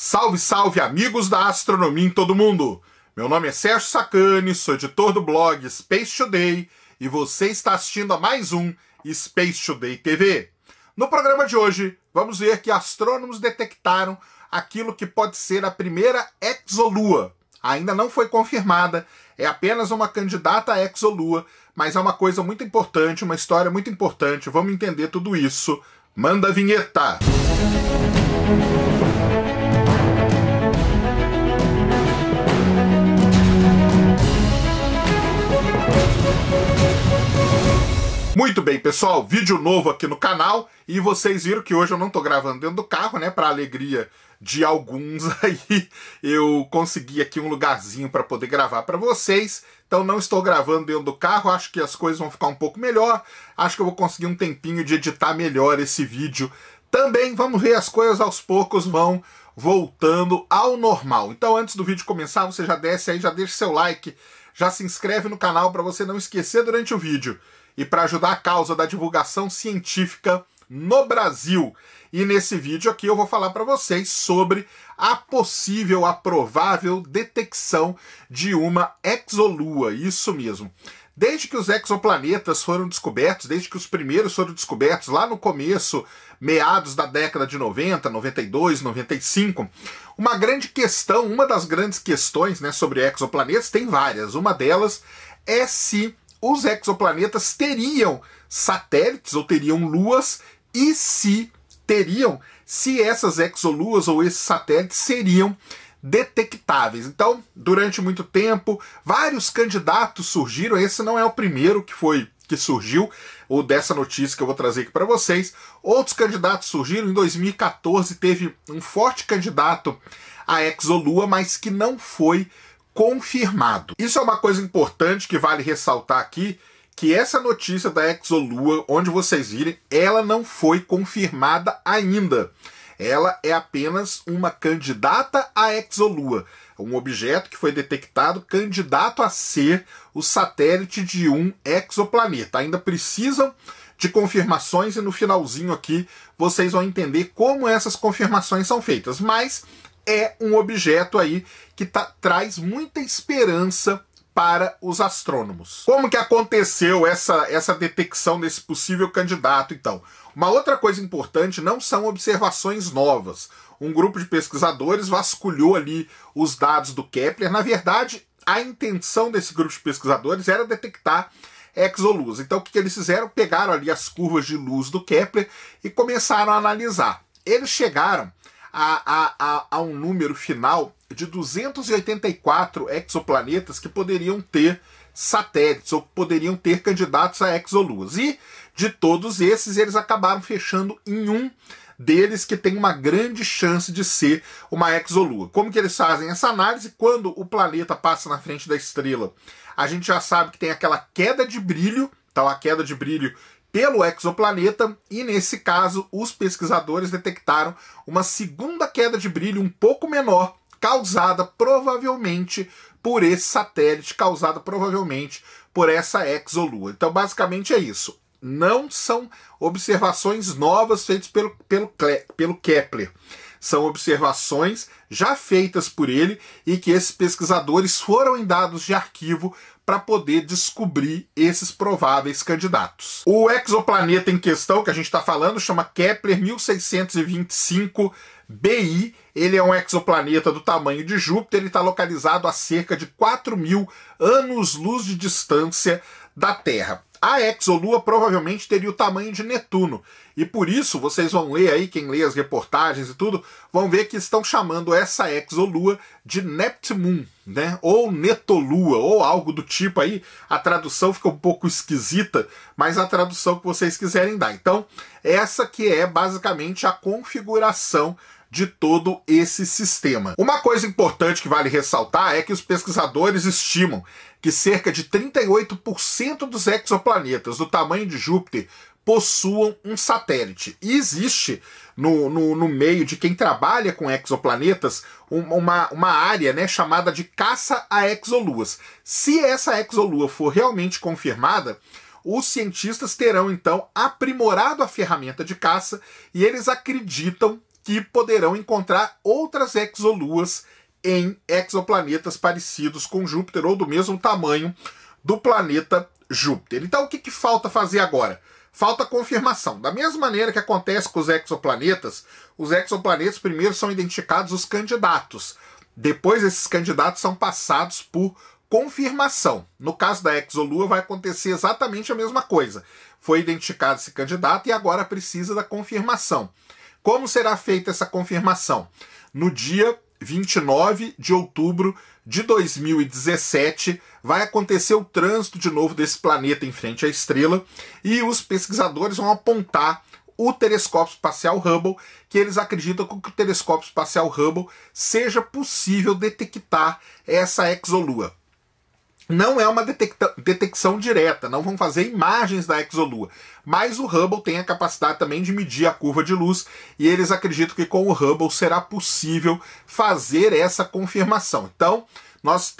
Salve, salve, amigos da astronomia em todo mundo! Meu nome é Sérgio Sacani, sou editor do blog Space Today e você está assistindo a mais um Space Today TV. No programa de hoje, vamos ver que astrônomos detectaram aquilo que pode ser a primeira exolua. Ainda não foi confirmada, é apenas uma candidata à exolua, mas é uma coisa muito importante, uma história muito importante. Vamos entender tudo isso. Manda a vinheta! Música Muito bem, pessoal, vídeo novo aqui no canal e vocês viram que hoje eu não tô gravando dentro do carro, né, para alegria de alguns aí, eu consegui aqui um lugarzinho para poder gravar para vocês. Então não estou gravando dentro do carro, acho que as coisas vão ficar um pouco melhor. Acho que eu vou conseguir um tempinho de editar melhor esse vídeo. Também vamos ver as coisas aos poucos vão voltando ao normal. Então antes do vídeo começar, você já desce aí, já deixa seu like, já se inscreve no canal para você não esquecer durante o vídeo e para ajudar a causa da divulgação científica no Brasil. E nesse vídeo aqui eu vou falar para vocês sobre a possível, a provável detecção de uma exolua. Isso mesmo. Desde que os exoplanetas foram descobertos, desde que os primeiros foram descobertos lá no começo, meados da década de 90, 92, 95, uma grande questão, uma das grandes questões né, sobre exoplanetas, tem várias. Uma delas é se os exoplanetas teriam satélites ou teriam luas e se teriam, se essas exoluas ou esses satélites seriam detectáveis. Então, durante muito tempo, vários candidatos surgiram. Esse não é o primeiro que foi que surgiu, ou dessa notícia que eu vou trazer aqui para vocês. Outros candidatos surgiram. Em 2014 teve um forte candidato à Exolua, mas que não foi confirmado. Isso é uma coisa importante que vale ressaltar aqui, que essa notícia da Exolua, onde vocês virem, ela não foi confirmada ainda. Ela é apenas uma candidata à Exolua, um objeto que foi detectado candidato a ser o satélite de um exoplaneta. Ainda precisam de confirmações e no finalzinho aqui vocês vão entender como essas confirmações são feitas. Mas é um objeto aí que tá, traz muita esperança para os astrônomos. Como que aconteceu essa, essa detecção desse possível candidato, então? Uma outra coisa importante não são observações novas. Um grupo de pesquisadores vasculhou ali os dados do Kepler. Na verdade, a intenção desse grupo de pesquisadores era detectar exoluz. Então, o que, que eles fizeram? Pegaram ali as curvas de luz do Kepler e começaram a analisar. Eles chegaram a, a, a, um número final de 284 exoplanetas que poderiam ter satélites ou poderiam ter candidatos a exoluas. E de todos esses, eles acabaram fechando em um deles que tem uma grande chance de ser uma exolua. Como que eles fazem essa análise? Quando o planeta passa na frente da estrela, a gente já sabe que tem aquela queda de brilho, então a queda de brilho pelo exoplaneta, e nesse caso, os pesquisadores detectaram uma segunda queda de brilho um pouco menor, causada provavelmente por esse satélite, causada provavelmente por essa exolua. Então, basicamente é isso. Não são observações novas feitas pelo, pelo, pelo Kepler. São observações já feitas por ele e que esses pesquisadores foram em dados de arquivo para poder descobrir esses prováveis candidatos. O exoplaneta em questão que a gente está falando chama Kepler 1625 BI. Ele é um exoplaneta do tamanho de Júpiter Ele está localizado a cerca de 4 mil anos-luz de distância da Terra a exolua provavelmente teria o tamanho de Netuno. E por isso, vocês vão ler aí, quem lê as reportagens e tudo, vão ver que estão chamando essa exolua de Neptmoon, né? Ou Netolua, ou algo do tipo aí. A tradução fica um pouco esquisita, mas a tradução que vocês quiserem dar. Então, essa que é basicamente a configuração de todo esse sistema. Uma coisa importante que vale ressaltar é que os pesquisadores estimam que cerca de 38% dos exoplanetas do tamanho de Júpiter possuam um satélite. E existe no, no, no, meio de quem trabalha com exoplanetas uma, uma área né, chamada de caça a exoluas. Se essa exolua for realmente confirmada, os cientistas terão então aprimorado a ferramenta de caça e eles acreditam que poderão encontrar outras exoluas em exoplanetas parecidos com Júpiter ou do mesmo tamanho do planeta Júpiter. Então, o que, que falta fazer agora? Falta confirmação. Da mesma maneira que acontece com os exoplanetas, os exoplanetas primeiro são identificados os candidatos. Depois, esses candidatos são passados por confirmação. No caso da exolua, vai acontecer exatamente a mesma coisa. Foi identificado esse candidato e agora precisa da confirmação. Como será feita essa confirmação? No dia 29 de outubro de 2017, vai acontecer o trânsito de novo desse planeta em frente à estrela e os pesquisadores vão apontar o telescópio espacial Hubble, que eles acreditam que o telescópio espacial Hubble seja possível detectar essa exolua. Não é uma detecção direta, não vão fazer imagens da exolua, mas o Hubble tem a capacidade também de medir a curva de luz e eles acreditam que com o Hubble será possível fazer essa confirmação. Então, nós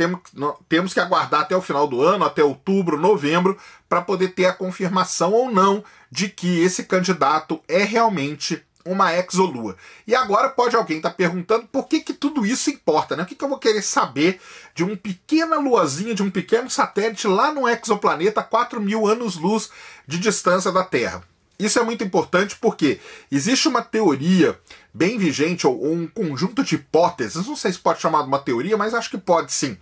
temos, que aguardar até o final do ano, até outubro, novembro, para poder ter a confirmação ou não de que esse candidato é realmente uma exolua. E agora pode alguém estar tá perguntando por que, que tudo isso importa, né? O que, que eu vou querer saber de uma pequena luazinha, de um pequeno satélite lá no exoplaneta, 4 mil anos-luz de distância da Terra? Isso é muito importante porque existe uma teoria bem vigente, ou um conjunto de hipóteses, não sei se pode chamar de uma teoria, mas acho que pode sim.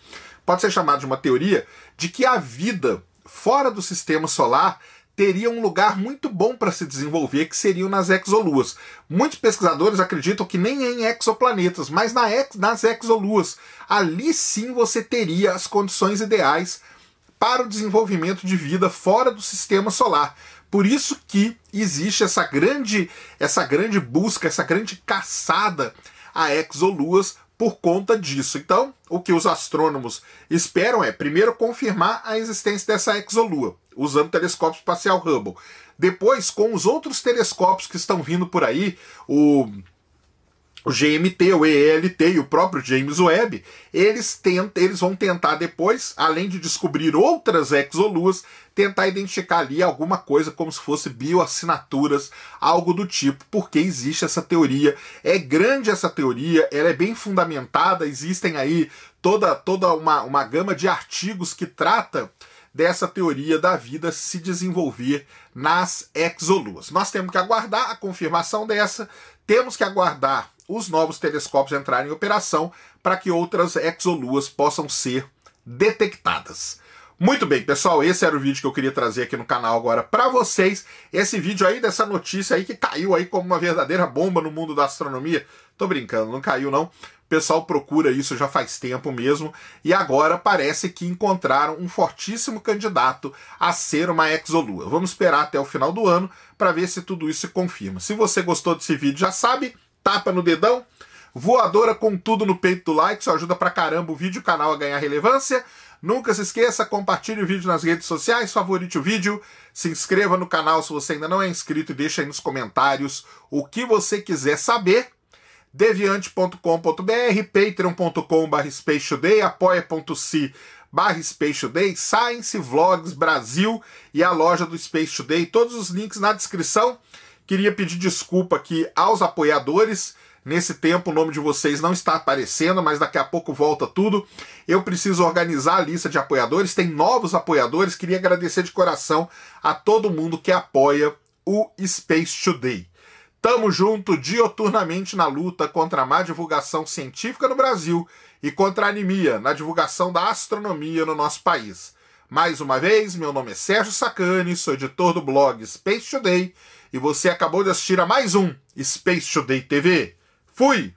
Pode ser chamado de uma teoria de que a vida fora do sistema solar teria um lugar muito bom para se desenvolver, que seriam nas exoluas. Muitos pesquisadores acreditam que nem é em exoplanetas, mas na ex, nas exoluas. Ali sim você teria as condições ideais para o desenvolvimento de vida fora do sistema solar. Por isso que existe essa grande, essa grande busca, essa grande caçada a exoluas por conta disso. Então, o que os astrônomos esperam é, primeiro, confirmar a existência dessa exolua, usando o telescópio espacial Hubble. Depois, com os outros telescópios que estão vindo por aí, o o GMT, o ELT e o próprio James Webb, eles, tentam, eles vão tentar depois, além de descobrir outras exoluas, tentar identificar ali alguma coisa como se fosse bioassinaturas, algo do tipo, porque existe essa teoria. É grande essa teoria, ela é bem fundamentada, existem aí toda, toda uma, uma gama de artigos que trata dessa teoria da vida se desenvolver nas exoluas. Nós temos que aguardar a confirmação dessa, temos que aguardar os novos telescópios entrarem em operação para que outras exoluas possam ser detectadas. Muito bem, pessoal, esse era o vídeo que eu queria trazer aqui no canal agora para vocês. Esse vídeo aí dessa notícia aí que caiu aí como uma verdadeira bomba no mundo da astronomia. Tô brincando, não caiu não. O pessoal procura isso já faz tempo mesmo e agora parece que encontraram um fortíssimo candidato a ser uma exolua. Vamos esperar até o final do ano para ver se tudo isso se confirma. Se você gostou desse vídeo, já sabe, tapa no dedão, voadora com tudo no peito do like, isso ajuda pra caramba o vídeo, o canal a ganhar relevância. Nunca se esqueça, compartilhe o vídeo nas redes sociais, favorite o vídeo, se inscreva no canal se você ainda não é inscrito e deixa aí nos comentários o que você quiser saber. deviante.com.br, patreon.com.br spacetoday, apoia.se barra Space Today, Science Vlogs Brasil e a loja do Space Today. Todos os links na descrição. Queria pedir desculpa aqui aos apoiadores. Nesse tempo o nome de vocês não está aparecendo, mas daqui a pouco volta tudo. Eu preciso organizar a lista de apoiadores, tem novos apoiadores. Queria agradecer de coração a todo mundo que apoia o Space Today. Tamo junto dioturnamente na luta contra a má divulgação científica no Brasil e contra a anemia na divulgação da astronomia no nosso país. Mais uma vez, meu nome é Sérgio Sacani, sou editor do blog Space Today e você acabou de assistir a mais um Space Today TV. Fui!